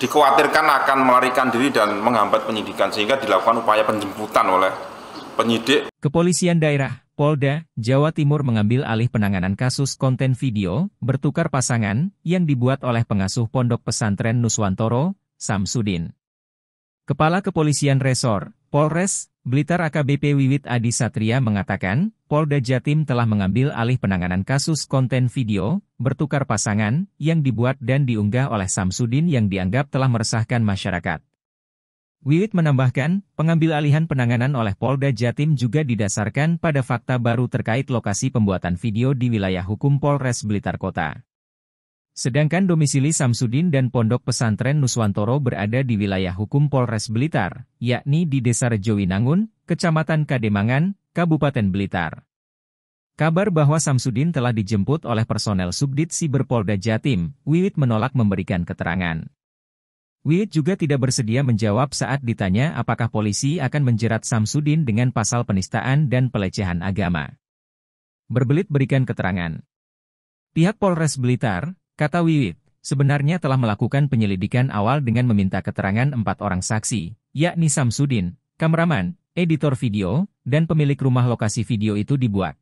dikhawatirkan akan melarikan diri dan menghambat penyidikan sehingga dilakukan upaya penjemputan oleh penyidik. Kepolisian daerah Polda, Jawa Timur mengambil alih penanganan kasus konten video bertukar pasangan yang dibuat oleh pengasuh pondok pesantren Nuswantoro, Samsudin. Kepala Kepolisian Resor Polres, Blitar AKBP Wiwit Adi Satria mengatakan, Polda Jatim telah mengambil alih penanganan kasus konten video, bertukar pasangan, yang dibuat dan diunggah oleh Samsudin yang dianggap telah meresahkan masyarakat. Wiwit menambahkan, pengambil alihan penanganan oleh Polda Jatim juga didasarkan pada fakta baru terkait lokasi pembuatan video di wilayah hukum Polres Blitar Kota. Sedangkan domisili Samsudin dan pondok pesantren Nuswantoro berada di wilayah hukum Polres Blitar, yakni di Desa Rejowinangun, Kecamatan Kademangan, Kabupaten Blitar. Kabar bahwa Samsudin telah dijemput oleh personel Subdit Siber Polda Jatim, Wiwit menolak memberikan keterangan. Wiwit juga tidak bersedia menjawab saat ditanya apakah polisi akan menjerat Samsudin dengan pasal penistaan dan pelecehan agama. Berbelit berikan keterangan. Pihak Polres Blitar, Kata Wiwit, sebenarnya telah melakukan penyelidikan awal dengan meminta keterangan empat orang saksi, yakni Samsudin, kameraman, editor video, dan pemilik rumah lokasi video itu dibuat.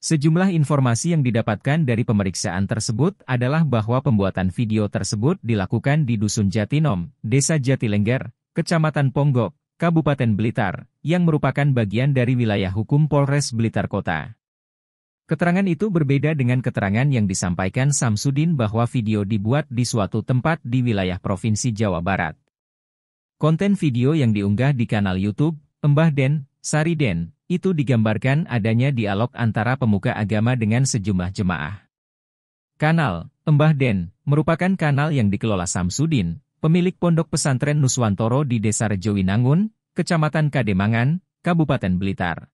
Sejumlah informasi yang didapatkan dari pemeriksaan tersebut adalah bahwa pembuatan video tersebut dilakukan di Dusun Jatinom, Desa Jatilengger, Kecamatan Ponggok, Kabupaten Blitar, yang merupakan bagian dari wilayah hukum Polres Blitar Kota. Keterangan itu berbeda dengan keterangan yang disampaikan Samsudin bahwa video dibuat di suatu tempat di wilayah Provinsi Jawa Barat. Konten video yang diunggah di kanal YouTube, Embah Den, Sari Den, itu digambarkan adanya dialog antara pemuka agama dengan sejumlah jemaah. Kanal, Embah Den, merupakan kanal yang dikelola Samsudin, pemilik pondok pesantren Nuswantoro di Desa Rejowinangun, Kecamatan Kademangan, Kabupaten Blitar.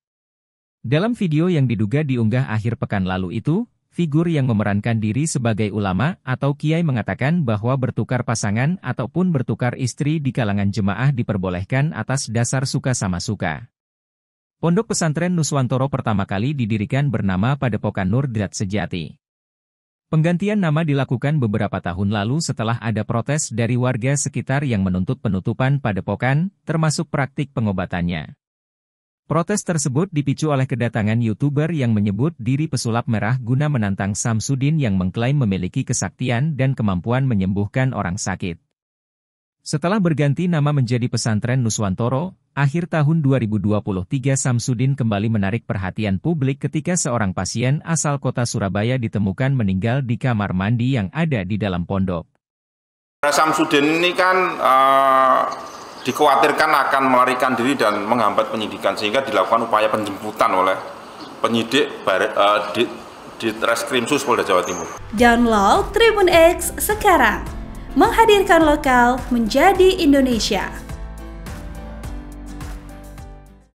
Dalam video yang diduga diunggah akhir pekan lalu itu, figur yang memerankan diri sebagai ulama atau kiai mengatakan bahwa bertukar pasangan ataupun bertukar istri di kalangan jemaah diperbolehkan atas dasar suka sama suka. Pondok pesantren Nuswantoro pertama kali didirikan bernama Padepokan Nur Drat Sejati. Penggantian nama dilakukan beberapa tahun lalu setelah ada protes dari warga sekitar yang menuntut penutupan padepokan, termasuk praktik pengobatannya. Protes tersebut dipicu oleh kedatangan YouTuber yang menyebut diri pesulap merah guna menantang Samsudin yang mengklaim memiliki kesaktian dan kemampuan menyembuhkan orang sakit. Setelah berganti nama menjadi pesantren Nuswantoro, akhir tahun 2023 Samsudin kembali menarik perhatian publik ketika seorang pasien asal kota Surabaya ditemukan meninggal di kamar mandi yang ada di dalam pondok. Nah, Samsudin ini kan uh dikhawatirkan akan melarikan diri dan menghambat penyidikan sehingga dilakukan upaya penjemputan oleh penyidik uh, di, di Sus Polda Jawa Timur. Download Tribun X sekarang menghadirkan lokal menjadi Indonesia.